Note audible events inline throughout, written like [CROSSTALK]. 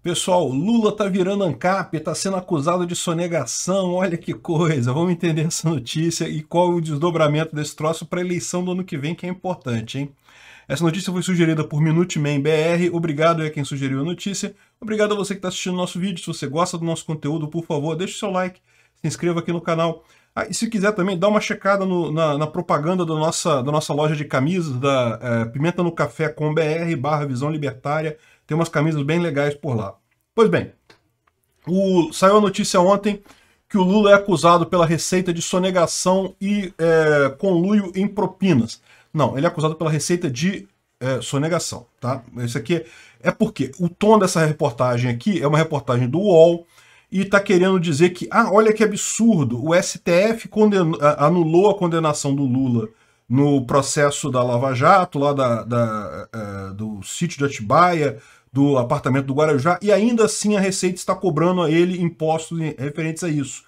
Pessoal, Lula tá virando ANCAP, tá sendo acusado de sonegação, olha que coisa. Vamos entender essa notícia e qual o desdobramento desse troço para a eleição do ano que vem, que é importante, hein? Essa notícia foi sugerida por Minuteman BR. Obrigado a quem sugeriu a notícia. Obrigado a você que está assistindo nosso vídeo. Se você gosta do nosso conteúdo, por favor, deixe o seu like, se inscreva aqui no canal. Ah, e se quiser também, dá uma checada no, na, na, propaganda da nossa, da nossa loja de camisas, da é, Pimenta no Café com BR, barra Visão Libertária. Tem umas camisas bem legais por lá. Pois bem, o, saiu a notícia ontem que o Lula é acusado pela Receita de sonegação e é, conluio em propinas. Não, ele é acusado pela Receita de é, sonegação, tá? Isso aqui é, porque o tom dessa reportagem aqui é uma reportagem do UOL e tá querendo dizer que, ah, olha que absurdo, o STF condenou, anulou a condenação do Lula no processo da Lava Jato, lá da, da, é, do sítio de Atibaia, do apartamento do Guarujá e ainda assim a Receita está cobrando a ele impostos referentes a isso.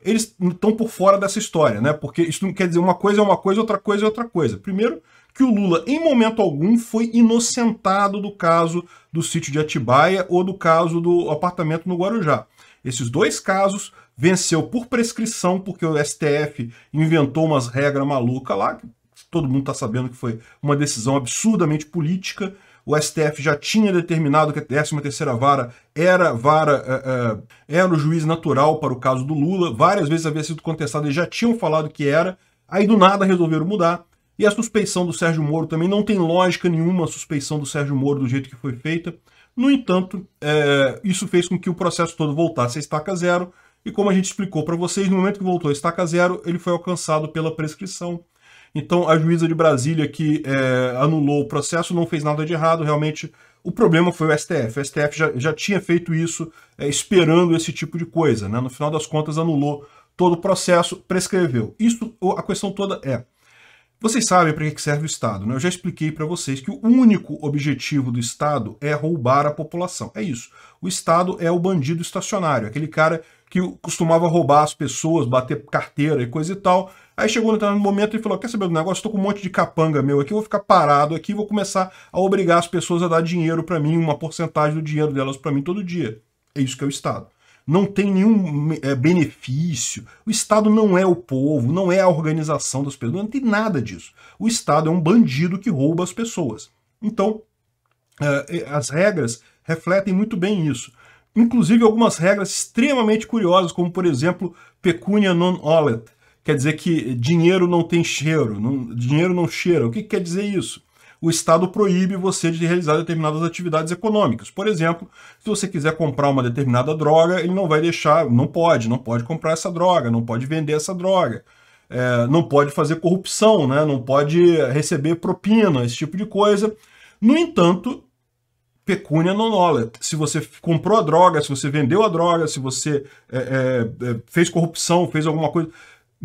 Eles estão por fora dessa história, né? Porque isso não quer dizer uma coisa é uma coisa, outra coisa é outra coisa. Primeiro, que o Lula, em momento algum, foi inocentado do caso do sítio de Atibaia ou do caso do apartamento no Guarujá. Esses dois casos venceu por prescrição, porque o STF inventou umas regras malucas lá, que todo mundo está sabendo que foi uma decisão absurdamente política, o STF já tinha determinado que a 13ª vara era vara eh, eh, era o juiz natural para o caso do Lula, várias vezes havia sido contestado, eles já tinham falado que era, aí do nada resolveram mudar. E a suspeição do Sérgio Moro também não tem lógica nenhuma a suspeição do Sérgio Moro do jeito que foi feita. No entanto, é, isso fez com que o processo todo voltasse a estaca zero, e como a gente explicou para vocês, no momento que voltou a estaca zero, ele foi alcançado pela prescrição. Então, a juíza de Brasília que é, anulou o processo não fez nada de errado, realmente o problema foi o STF. O STF já, já tinha feito isso é, esperando esse tipo de coisa. Né? No final das contas, anulou todo o processo, prescreveu. Isso, a questão toda é, vocês sabem para que serve o Estado, né? Eu já expliquei para vocês que o único objetivo do Estado é roubar a população. É isso. O Estado é o bandido estacionário, aquele cara que costumava roubar as pessoas, bater carteira e coisa e tal, Aí chegou no momento e falou: quer saber do negócio? Estou com um monte de capanga meu aqui, vou ficar parado aqui, vou começar a obrigar as pessoas a dar dinheiro para mim, uma porcentagem do dinheiro delas para mim todo dia. É isso que é o Estado. Não tem nenhum é, benefício. O Estado não é o povo, não é a organização das pessoas, não tem nada disso. O Estado é um bandido que rouba as pessoas. Então, é, é, as regras refletem muito bem isso inclusive algumas regras extremamente curiosas, como por exemplo, pecunia non olet, quer dizer que dinheiro não tem cheiro, não, dinheiro não cheira. O que, que quer dizer isso? o Estado proíbe você de realizar determinadas atividades econômicas. Por exemplo, se você quiser comprar uma determinada droga, ele não vai deixar, não pode, não pode comprar essa droga, não pode vender essa droga, é, não pode fazer corrupção, né, não pode receber propina, esse tipo de coisa. No entanto, pecúnia non olet. Se você comprou a droga, se você vendeu a droga, se você é, é, é fez corrupção, fez alguma coisa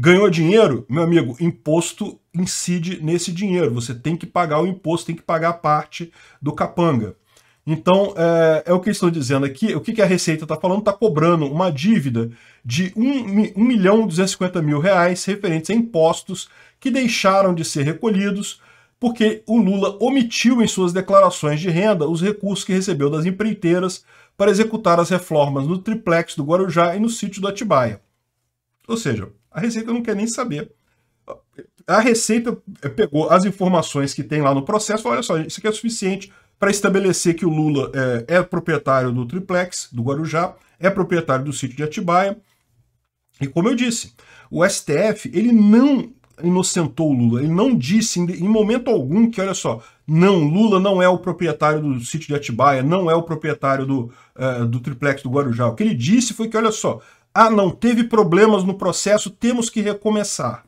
Ganhou dinheiro? Meu amigo, imposto incide nesse dinheiro. Você tem que pagar o imposto, tem que pagar a parte do capanga. Então, é, é o que estou estão dizendo aqui. O que, que a Receita está falando? Está cobrando uma dívida de 1, 1 milhão 250 mil reais referentes a impostos que deixaram de ser recolhidos porque o Lula omitiu em suas declarações de renda os recursos que recebeu das empreiteiras para executar as reformas no triplex do Guarujá e no sítio do Atibaia. Ou seja, a Receita não quer nem saber. A Receita pegou as informações que tem lá no processo e falou: olha só, isso aqui é suficiente para estabelecer que o Lula é, é, proprietário do triplex do Guarujá, é proprietário do sítio de Atibaia. E como eu disse, o STF ele não inocentou o Lula, ele não disse em, momento algum que, olha só, não, Lula não é o proprietário do sítio de Atibaia, não é o proprietário do, uh, do triplex do Guarujá. O que ele disse foi que, olha só, ah, não, teve problemas no processo, temos que recomeçar.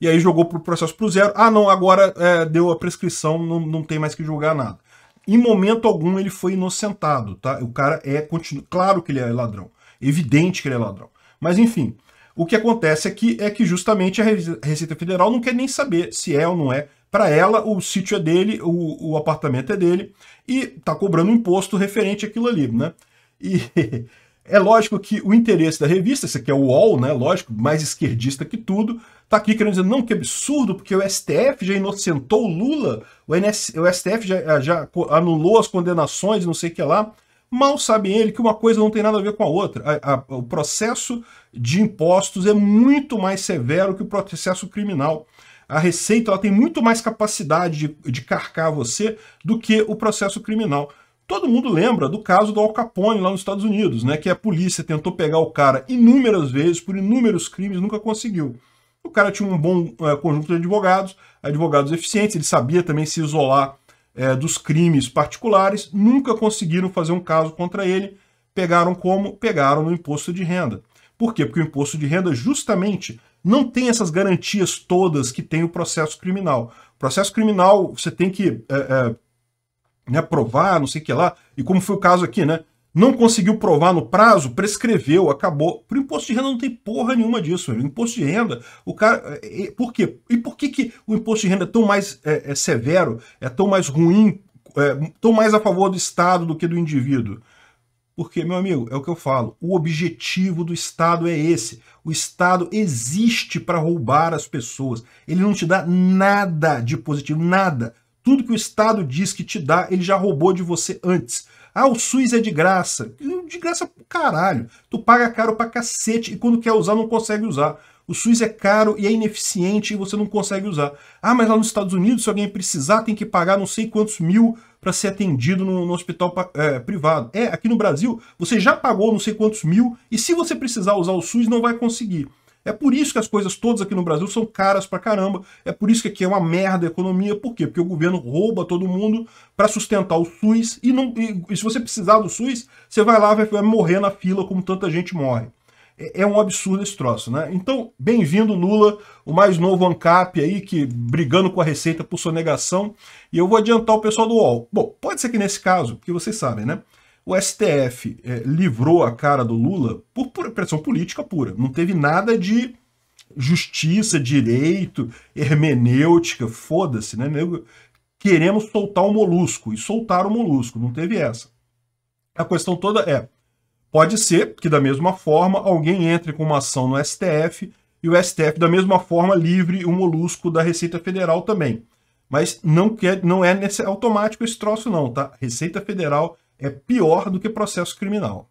E aí jogou para o processo para o zero. Ah, não, agora é, deu a prescrição, não, não tem mais que julgar nada. Em momento algum ele foi inocentado, tá? O cara é continu... claro que ele é ladrão, evidente que ele é ladrão. Mas enfim, o que acontece aqui é que justamente a Receita Federal não quer nem saber se é ou não é. Para ela, o sítio é dele, o, o apartamento é dele e está cobrando imposto referente àquilo ali, né? E [LAUGHS] É lógico que o interesse da revista, esse aqui é o UOL, né? Lógico, mais esquerdista que tudo, tá aqui querendo dizer, não, que absurdo, porque o STF já inocentou o Lula, o, NS, o STF já, já anulou as condenações, não sei o que lá. Mal sabe ele que uma coisa não tem nada a ver com a outra. A, a, o processo de impostos é muito mais severo que o processo criminal. A Receita ela tem muito mais capacidade de, de carcar você do que o processo criminal. Todo mundo lembra do caso do Al Capone lá nos Estados Unidos, né? Que a polícia tentou pegar o cara inúmeras vezes, por inúmeros crimes, nunca conseguiu. O cara tinha um bom é, conjunto de advogados, advogados eficientes, ele sabia também se isolar é, dos crimes particulares, nunca conseguiram fazer um caso contra ele. Pegaram como? Pegaram no imposto de renda. Por quê? Porque o imposto de renda justamente não tem essas garantias todas que tem o processo criminal. O processo criminal, você tem que é, né, provar, não sei o que lá, e como foi o caso aqui, né? Não conseguiu provar no prazo, prescreveu, acabou. Pro imposto de renda não tem porra nenhuma disso. Meu. Imposto de renda, o cara. É, é, por quê? E por que, que o imposto de renda é tão mais é, é severo, é tão mais ruim, é, tão mais a favor do Estado do que do indivíduo? Porque, meu amigo, é o que eu falo, o objetivo do Estado é esse. O Estado existe para roubar as pessoas. Ele não te dá nada de positivo, nada. Tudo que o Estado diz que te dá, ele já roubou de você antes. Ah, o SUS é de graça. De graça pro caralho. Tu paga caro pra cacete e quando quer usar não consegue usar. O SUS é caro e é ineficiente e você não consegue usar. Ah, mas lá nos Estados Unidos, se alguém precisar, tem que pagar não sei quantos mil para ser atendido no, no hospital é, privado. É, aqui no Brasil, você já pagou não sei quantos mil e se você precisar usar o SUS, não vai conseguir. É por isso que as coisas todas aqui no Brasil são caras pra caramba. É por isso que aqui é uma merda a economia. Por quê? Porque o governo rouba todo mundo para sustentar o SUS. E, não, e, e, se você precisar do SUS, você vai lá vai, vai morrer na fila como tanta gente morre. É, é um absurdo esse troço, né? Então, bem-vindo, Lula, o mais novo ANCAP aí, que brigando com a Receita por sonegação. E eu vou adiantar o pessoal do UOL. Bom, pode ser que nesse caso, porque vocês sabem, né? o STF é, livrou a cara do Lula por pura pressão política pura. Não teve nada de justiça, direito, hermenêutica, foda-se, né? Queremos soltar o molusco e soltar o molusco, não teve essa. A questão toda é: pode ser que da mesma forma alguém entre com uma ação no STF e o STF da mesma forma livre o molusco da Receita Federal também. Mas não, quer, não é nesse, é automático esse troço não, tá? Receita Federal é pior do que processo criminal.